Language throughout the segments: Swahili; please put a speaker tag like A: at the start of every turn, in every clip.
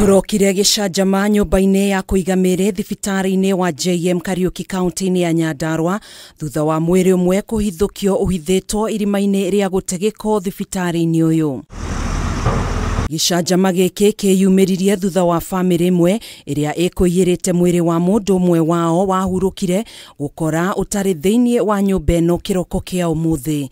A: kurokire gicanjama nyumba-inĩ ya kũiga mĩĩrĩ thibitarĩ-inĩ wa JM Kariuki kaunti-inĩ ya nyandarwa thutha wa kio ũmwe kũhithũkio ũhithĩtwo irima-inĩ rĩa gũte gĩko thibitarĩ-inĩ ũyũ gĩcanjama gĩkĩ kĩyumĩririe thutha wa bamĩrĩ ĩmwe ĩrĩa ĩkũiyĩrĩte mwĩrĩ wa mũndũ mwe wao wahurũkire gũkora ũtarĩ thĩinĩ wa nyũmba ĩno kiroko kia umuthi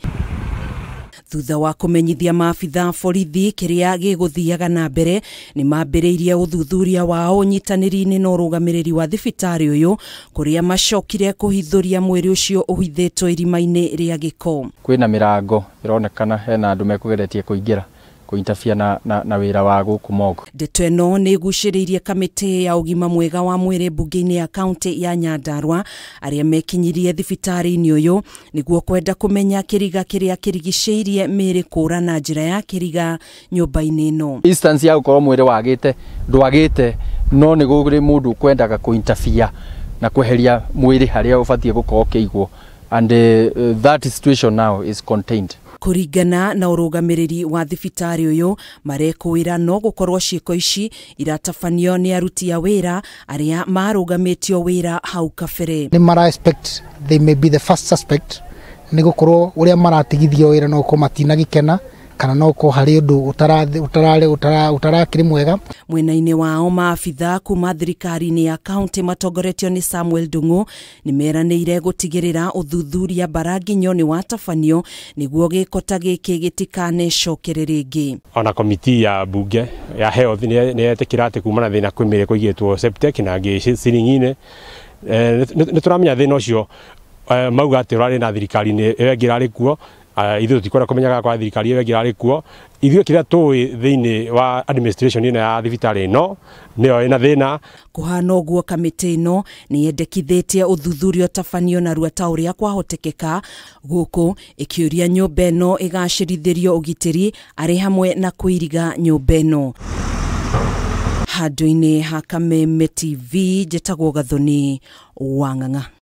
A: thutha wa kũmenyithia maabitha borithi kĩrĩa gĩgũthiaga na mbere nĩ mambĩrĩirie ũthuthuria wao ũnyitanĩri-inĩ na ũrũgamĩrĩri wa thibitarĩ ũyũ kũrĩa macokire kũhithũria mwĩrĩ ũcio ũhithĩtwo irima-inĩ rĩa gĩko kwĩna mĩrango ĩronekana hena andũ mekũgeretie kũingĩra kuintafia na, na, na wira wa guku mogo ndeto ĩno nĩ ĩgucĩrĩirie kamĩtĩ ya ugima mwega wa mwĩrĩ bugini ya kaũntĩ ya nyandarua arĩa mekinyirie thibitarĩ-inĩ ũyũ guo kwenda kumenya kiriga kiria kĩrigicĩirie mĩĩrĩ kũũra na njĩra ya kiriga nyũmba-inĩ
B: instance ya gũkorwo mwĩrĩ wagite ndwagite no nĩ gũrĩ mũndũ kwendaga kuintafia na kweheria mwĩrĩ harĩa ũbatiĩ gũkorwo ũkĩigwo and uh, that situation now is contained
A: kuringana na urugamiriri wa thibitari uyu marekwira no gukorwo ciiko ici iratabanio ni aruti a wira aria marugamitio wira hau
B: kabere ni mara expect they may be the first suspect ni gukorwo uria maratigithio wira no ko matina gikena kana no ko hari undu utarare utarakiri mwega
A: mwena-inĩ wao maabitha kuma thirikari-inĩ ya kaunti matongoretio nĩ samuel ndung'u nĩ meranĩire gũtigĩrĩra ũthuthuria mbaraginyo nĩ watabanio nĩguo gĩko ta gĩkĩ gĩtikanecokere rĩngĩ
B: ona komiti ya mbunge ya health nĩ yetĩkĩra atĩ kumana thĩna kwĩ mĩrĩ kũigĩtwo septic na ngĩ ciringi-inĩ eh, nĩ tũramenya thĩna ũcio eh, mauga atĩ ũrarĩ na thirikari-inĩ ĩyo ĩngĩ kuo ithuĩ tũtikwenda kũmenyaga kwa thirikari ĩyo ĩngĩ ĩrarĩ kuo ithuĩ kĩrĩa tũĩ thĩinĩ wa administration ĩno ya thibitarĩ ĩno nĩyo ĩna thĩna kũhana ũguo kamĩtĩ ĩno nĩ
A: yendekithĩtie ũthuthuria ũtabanio narua ta ũrĩa kwahotekeka gũkũ ĩkĩũria nyũmba ĩno ĩgacĩrithĩrio ũgitĩri arĩ hamwe na kũiriga nyũmba ĩno handũ-inĩ ha kameme tv njĩtagwo gathoni wang'ang'a